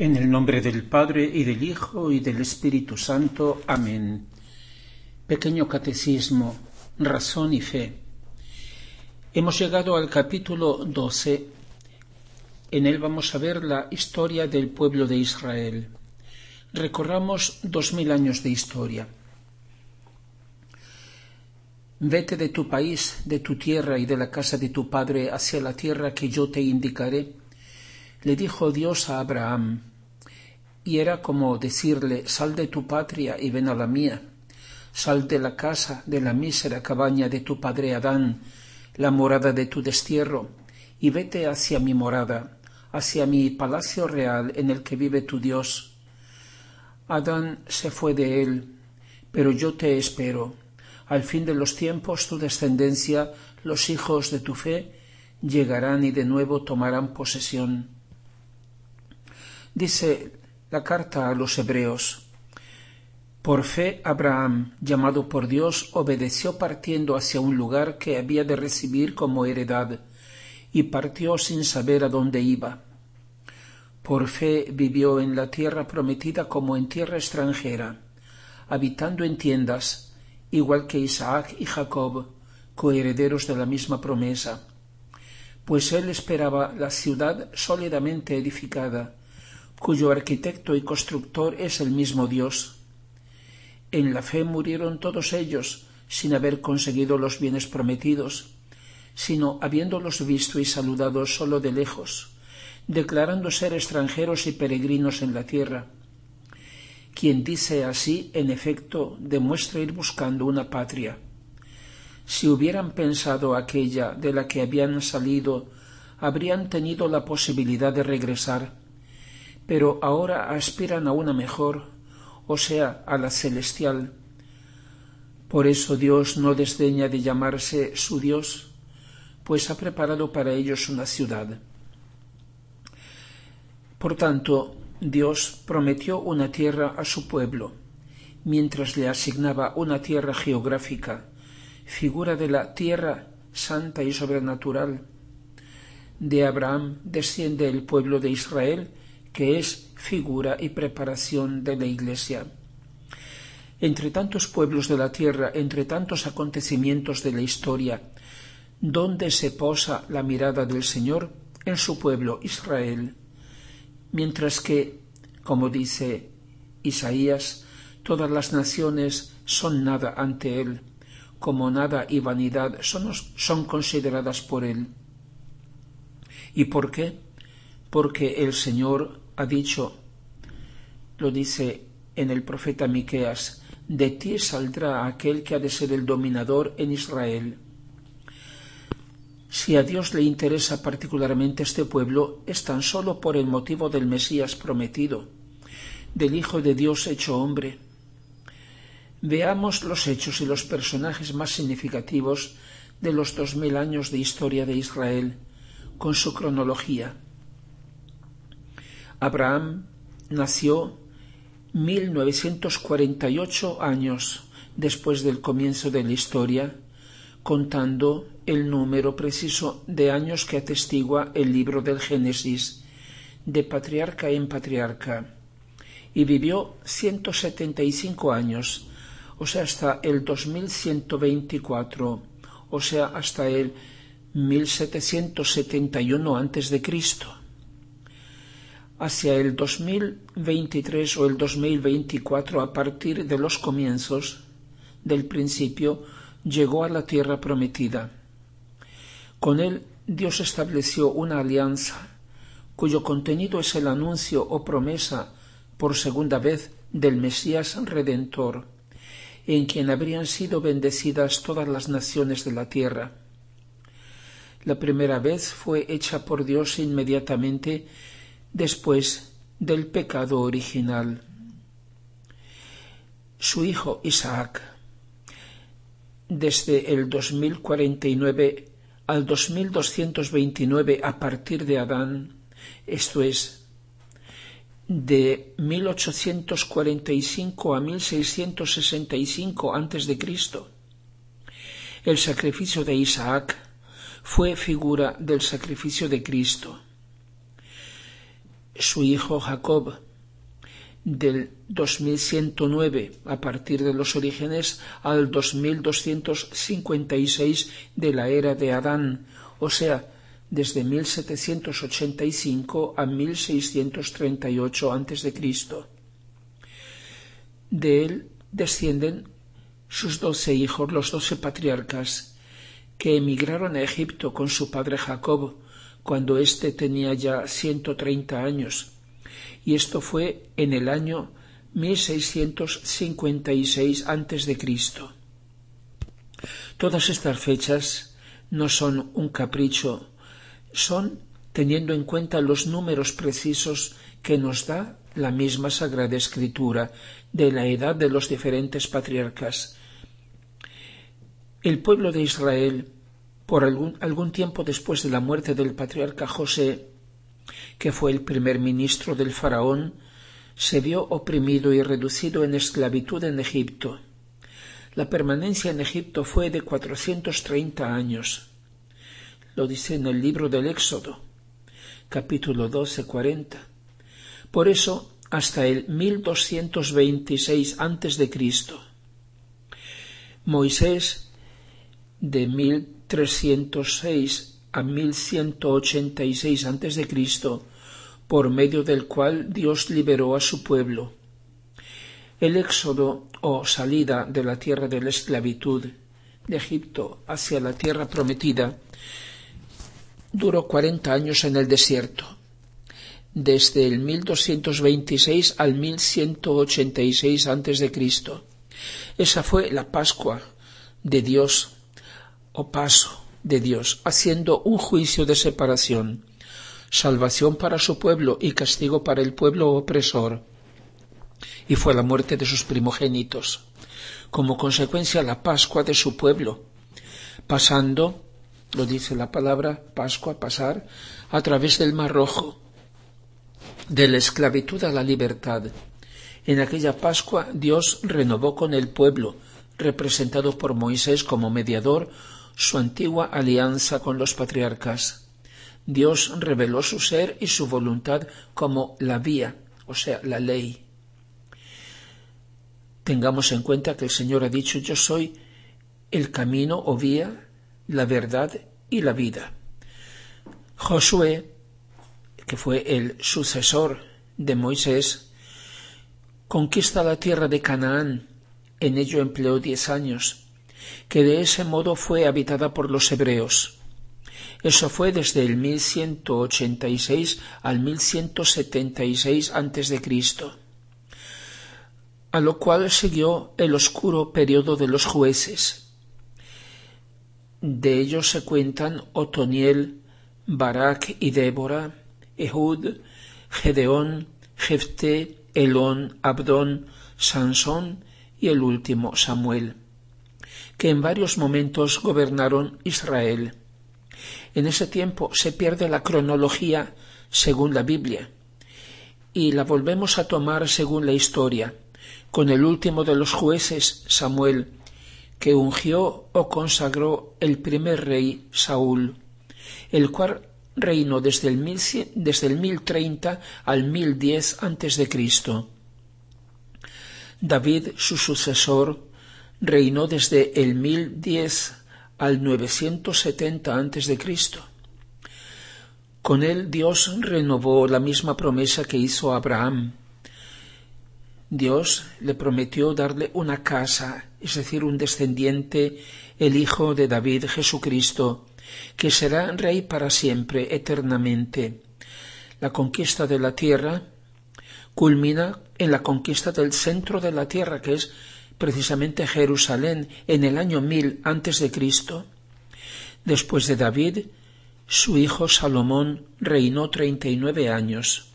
En el nombre del Padre y del Hijo y del Espíritu Santo. Amén. Pequeño Catecismo, Razón y Fe. Hemos llegado al capítulo 12. En él vamos a ver la historia del pueblo de Israel. Recorramos dos mil años de historia. Vete de tu país, de tu tierra y de la casa de tu padre hacia la tierra que yo te indicaré, le dijo Dios a Abraham y era como decirle sal de tu patria y ven a la mía, sal de la casa de la mísera cabaña de tu padre Adán, la morada de tu destierro, y vete hacia mi morada, hacia mi palacio real en el que vive tu Dios. Adán se fue de él, pero yo te espero. Al fin de los tiempos tu descendencia, los hijos de tu fe, llegarán y de nuevo tomarán posesión. Dice la carta a los Hebreos. Por fe Abraham, llamado por Dios, obedeció partiendo hacia un lugar que había de recibir como heredad, y partió sin saber a dónde iba. Por fe vivió en la tierra prometida como en tierra extranjera, habitando en tiendas, igual que Isaac y Jacob, coherederos de la misma promesa, pues él esperaba la ciudad sólidamente edificada, cuyo arquitecto y constructor es el mismo Dios. En la fe murieron todos ellos sin haber conseguido los bienes prometidos, sino habiéndolos visto y saludado sólo de lejos, declarando ser extranjeros y peregrinos en la tierra. Quien dice así, en efecto, demuestra ir buscando una patria. Si hubieran pensado aquella de la que habían salido, habrían tenido la posibilidad de regresar pero ahora aspiran a una mejor, o sea, a la celestial. Por eso Dios no desdeña de llamarse su Dios, pues ha preparado para ellos una ciudad. Por tanto, Dios prometió una tierra a su pueblo, mientras le asignaba una tierra geográfica, figura de la tierra santa y sobrenatural. De Abraham desciende el pueblo de Israel, que es figura y preparación de la Iglesia. Entre tantos pueblos de la tierra, entre tantos acontecimientos de la historia, ¿dónde se posa la mirada del Señor? En su pueblo Israel. Mientras que, como dice Isaías, todas las naciones son nada ante Él, como nada y vanidad son, son consideradas por Él. ¿Y por qué? Porque el Señor ha dicho, lo dice en el profeta Miqueas, de ti saldrá aquel que ha de ser el dominador en Israel. Si a Dios le interesa particularmente este pueblo, es tan solo por el motivo del Mesías prometido, del Hijo de Dios hecho hombre. Veamos los hechos y los personajes más significativos de los dos mil años de historia de Israel, con su cronología. Abraham nació 1948 años después del comienzo de la historia, contando el número preciso de años que atestigua el libro del Génesis, de patriarca en patriarca, y vivió 175 años, o sea, hasta el 2124, o sea, hasta el 1771 antes de Cristo hacia el 2023 o el 2024 a partir de los comienzos del principio llegó a la tierra prometida. Con él Dios estableció una alianza cuyo contenido es el anuncio o promesa por segunda vez del Mesías Redentor, en quien habrían sido bendecidas todas las naciones de la tierra. La primera vez fue hecha por Dios inmediatamente después del pecado original. Su hijo Isaac, desde el 2049 al 2229 a partir de Adán, esto es, de 1845 a 1665 antes de Cristo. El sacrificio de Isaac fue figura del sacrificio de Cristo su hijo Jacob del 2109 a partir de los orígenes al 2256 de la era de Adán, o sea, desde 1785 a 1638 a.C. De él descienden sus doce hijos, los doce patriarcas, que emigraron a Egipto con su padre Jacob, cuando éste tenía ya ciento treinta años, y esto fue en el año 1656 a.C. Todas estas fechas no son un capricho, son, teniendo en cuenta los números precisos que nos da la misma Sagrada Escritura de la edad de los diferentes patriarcas. El pueblo de Israel por algún, tiempo después de la muerte del patriarca José, que fue el primer ministro del faraón, se vio oprimido y reducido en esclavitud en Egipto. La permanencia en Egipto fue de 430 años. Lo dice en el libro del Éxodo, capítulo 12, 40. Por eso, hasta el 1226 a.C., Moisés, de mil 306 a 1186 a.C., por medio del cual Dios liberó a su pueblo. El éxodo o salida de la tierra de la esclavitud de Egipto hacia la tierra prometida duró cuarenta años en el desierto, desde el 1226 al 1186 a.C. Esa fue la Pascua de Dios paso de Dios, haciendo un juicio de separación, salvación para su pueblo y castigo para el pueblo opresor, y fue la muerte de sus primogénitos, como consecuencia la Pascua de su pueblo, pasando, lo dice la palabra Pascua, pasar, a través del Mar Rojo, de la esclavitud a la libertad. En aquella Pascua Dios renovó con el pueblo, representado por Moisés como mediador, su antigua alianza con los patriarcas. Dios reveló su ser y su voluntad como la vía, o sea, la ley. Tengamos en cuenta que el Señor ha dicho yo soy el camino o vía, la verdad y la vida. Josué, que fue el sucesor de Moisés, conquista la tierra de Canaán. En ello empleó diez años que de ese modo fue habitada por los hebreos. Eso fue desde el 1186 al 1176 a.C., a lo cual siguió el oscuro periodo de los jueces. De ellos se cuentan Otoniel, Barak y Débora, Ehud, Gedeón, Jefté, Elón, Abdon, Sansón y el último Samuel que en varios momentos gobernaron Israel. En ese tiempo se pierde la cronología según la Biblia y la volvemos a tomar según la historia, con el último de los jueces, Samuel, que ungió o consagró el primer rey, Saúl, el cual reinó desde el, mil, desde el 1030 al 1010 antes de Cristo. David, su sucesor, Reinó desde el 1010 al 970 a.C. Con él Dios renovó la misma promesa que hizo a Abraham. Dios le prometió darle una casa, es decir, un descendiente, el hijo de David Jesucristo, que será rey para siempre, eternamente. La conquista de la tierra culmina en la conquista del centro de la tierra, que es precisamente Jerusalén en el año mil antes de Cristo. Después de David, su hijo Salomón reinó treinta y nueve años,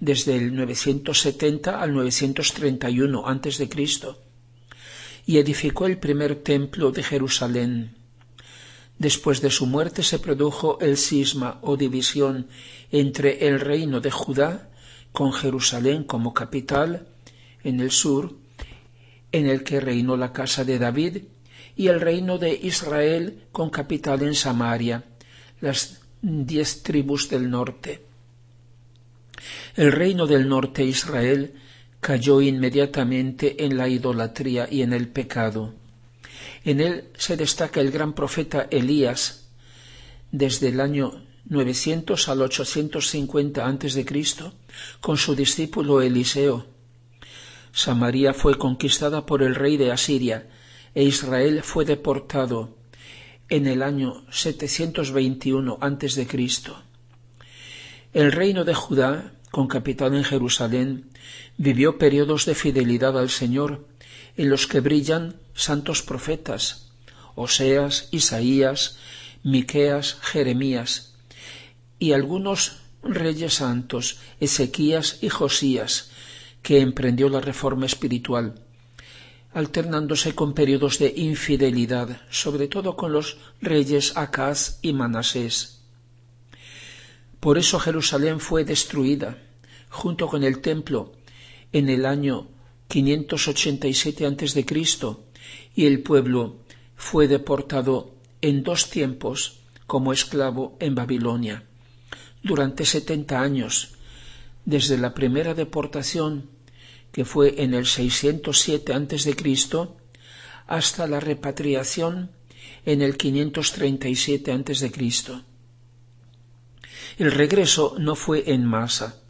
desde el 970 al 931 antes de Cristo, y edificó el primer templo de Jerusalén. Después de su muerte se produjo el cisma o división entre el reino de Judá, con Jerusalén como capital, en el sur, en el que reinó la casa de David, y el reino de Israel con capital en Samaria, las diez tribus del norte. El reino del norte Israel cayó inmediatamente en la idolatría y en el pecado. En él se destaca el gran profeta Elías, desde el año 900 al 850 a.C., con su discípulo Eliseo, Samaria fue conquistada por el rey de Asiria e Israel fue deportado en el año 721 a.C. El reino de Judá, con capital en Jerusalén, vivió periodos de fidelidad al Señor en los que brillan santos profetas, Oseas, Isaías, Miqueas, Jeremías y algunos reyes santos, Ezequías y Josías, que emprendió la reforma espiritual, alternándose con periodos de infidelidad, sobre todo con los reyes Acaz y Manasés. Por eso Jerusalén fue destruida, junto con el templo, en el año 587 a.C., y el pueblo fue deportado en dos tiempos como esclavo en Babilonia, durante setenta años, desde la primera deportación que fue en el 607 a.C., hasta la repatriación en el 537 a.C. El regreso no fue en masa,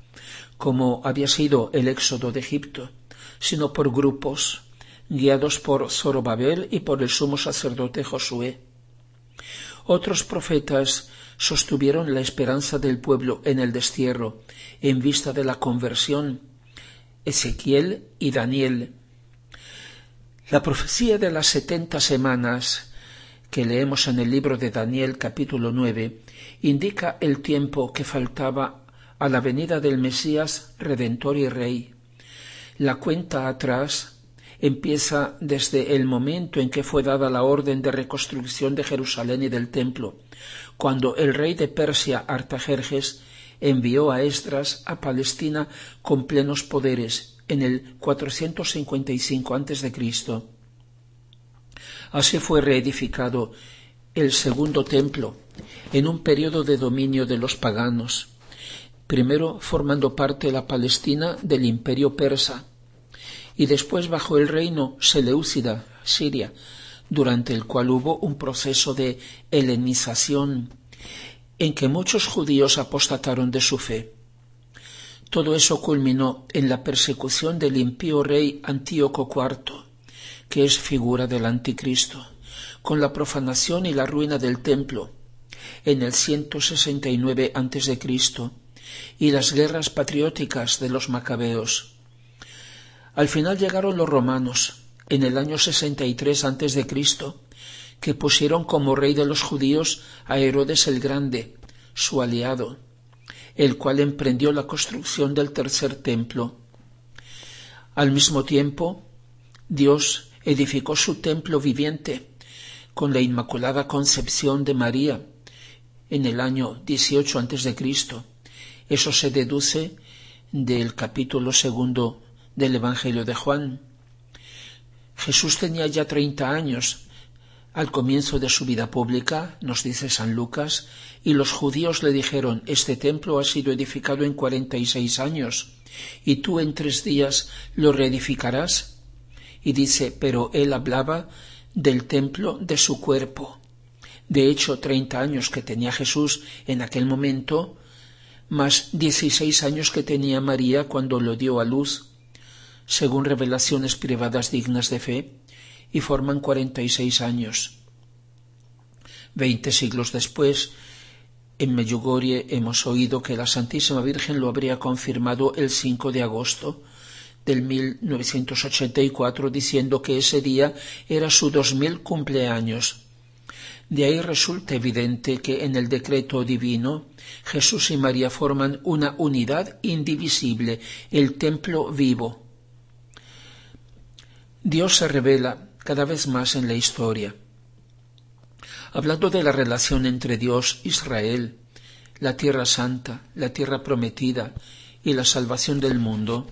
como había sido el éxodo de Egipto, sino por grupos, guiados por Zorobabel y por el sumo sacerdote Josué. Otros profetas sostuvieron la esperanza del pueblo en el destierro, en vista de la conversión Ezequiel y Daniel. La profecía de las setenta semanas que leemos en el libro de Daniel capítulo nueve indica el tiempo que faltaba a la venida del Mesías Redentor y Rey. La cuenta atrás empieza desde el momento en que fue dada la orden de reconstrucción de Jerusalén y del templo, cuando el rey de Persia Artajerjes envió a estras a Palestina con plenos poderes en el 455 a.C. Así fue reedificado el segundo templo en un periodo de dominio de los paganos, primero formando parte de la Palestina del imperio persa y después bajo el reino Seleucida, Siria, durante el cual hubo un proceso de helenización en que muchos judíos apostataron de su fe. Todo eso culminó en la persecución del impío rey Antíoco IV, que es figura del anticristo, con la profanación y la ruina del templo en el 169 a.C. y las guerras patrióticas de los macabeos. Al final llegaron los romanos en el año 63 a.C que pusieron como rey de los judíos a Herodes el Grande, su aliado, el cual emprendió la construcción del tercer templo. Al mismo tiempo, Dios edificó su templo viviente con la Inmaculada Concepción de María en el año 18 Cristo. Eso se deduce del capítulo segundo del Evangelio de Juan. Jesús tenía ya treinta años al comienzo de su vida pública, nos dice San Lucas, y los judíos le dijeron, este templo ha sido edificado en cuarenta y seis años, y tú en tres días lo reedificarás. Y dice, pero él hablaba del templo de su cuerpo. De hecho, treinta años que tenía Jesús en aquel momento, más dieciséis años que tenía María cuando lo dio a luz, según revelaciones privadas dignas de fe, y forman cuarenta y seis años. Veinte siglos después, en Meyugorie hemos oído que la Santísima Virgen lo habría confirmado el 5 de agosto del 1984 diciendo que ese día era su 2000 cumpleaños. De ahí resulta evidente que en el decreto divino Jesús y María forman una unidad indivisible, el templo vivo. Dios se revela cada vez más en la historia. Hablando de la relación entre Dios, Israel, la Tierra Santa, la Tierra Prometida y la salvación del mundo,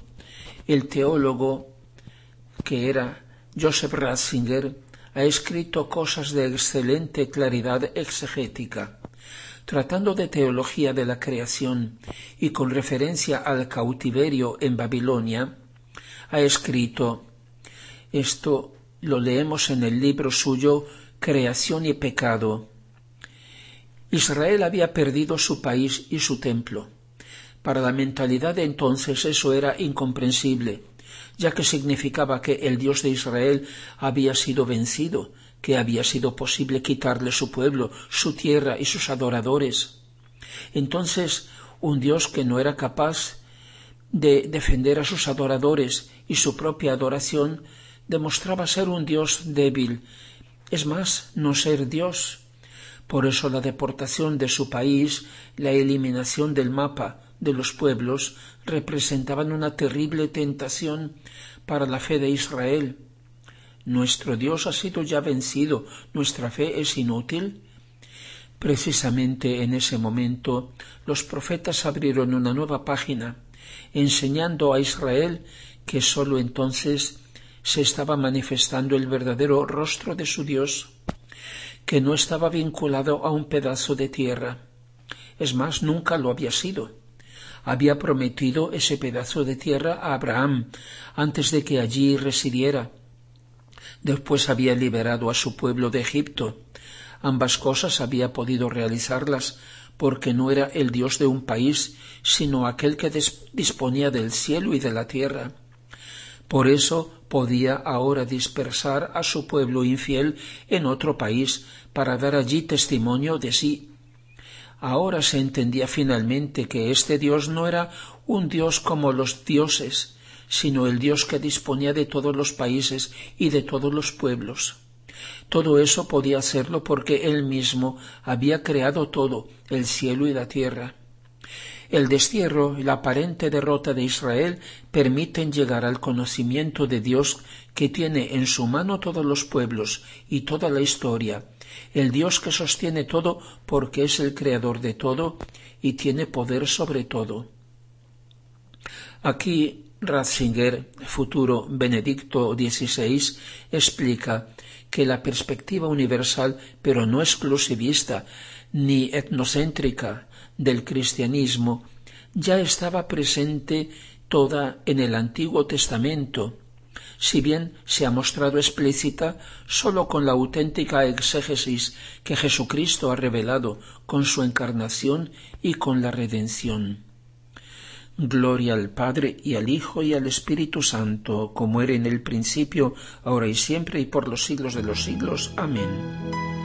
el teólogo que era Joseph Ratzinger ha escrito cosas de excelente claridad exegética, tratando de teología de la creación y con referencia al cautiverio en Babilonia, ha escrito esto lo leemos en el libro suyo Creación y Pecado. Israel había perdido su país y su templo. Para la mentalidad de entonces eso era incomprensible, ya que significaba que el Dios de Israel había sido vencido, que había sido posible quitarle su pueblo, su tierra y sus adoradores. Entonces, un Dios que no era capaz de defender a sus adoradores y su propia adoración demostraba ser un Dios débil, es más, no ser Dios. Por eso la deportación de su país, la eliminación del mapa de los pueblos, representaban una terrible tentación para la fe de Israel. Nuestro Dios ha sido ya vencido, nuestra fe es inútil. Precisamente en ese momento los profetas abrieron una nueva página, enseñando a Israel que sólo entonces se estaba manifestando el verdadero rostro de su Dios, que no estaba vinculado a un pedazo de tierra. Es más, nunca lo había sido. Había prometido ese pedazo de tierra a Abraham antes de que allí residiera. Después había liberado a su pueblo de Egipto. Ambas cosas había podido realizarlas porque no era el Dios de un país, sino aquel que disponía del cielo y de la tierra por eso podía ahora dispersar a su pueblo infiel en otro país para dar allí testimonio de sí. Ahora se entendía finalmente que este Dios no era un Dios como los dioses, sino el Dios que disponía de todos los países y de todos los pueblos. Todo eso podía hacerlo porque él mismo había creado todo, el cielo y la tierra. El destierro y la aparente derrota de Israel permiten llegar al conocimiento de Dios que tiene en su mano todos los pueblos y toda la historia, el Dios que sostiene todo porque es el creador de todo y tiene poder sobre todo. Aquí Ratzinger, futuro Benedicto XVI, explica que la perspectiva universal, pero no exclusivista, ni etnocéntrica, del cristianismo ya estaba presente toda en el Antiguo Testamento, si bien se ha mostrado explícita sólo con la auténtica exégesis que Jesucristo ha revelado con su encarnación y con la redención. Gloria al Padre y al Hijo y al Espíritu Santo, como era en el principio, ahora y siempre y por los siglos de los siglos. Amén.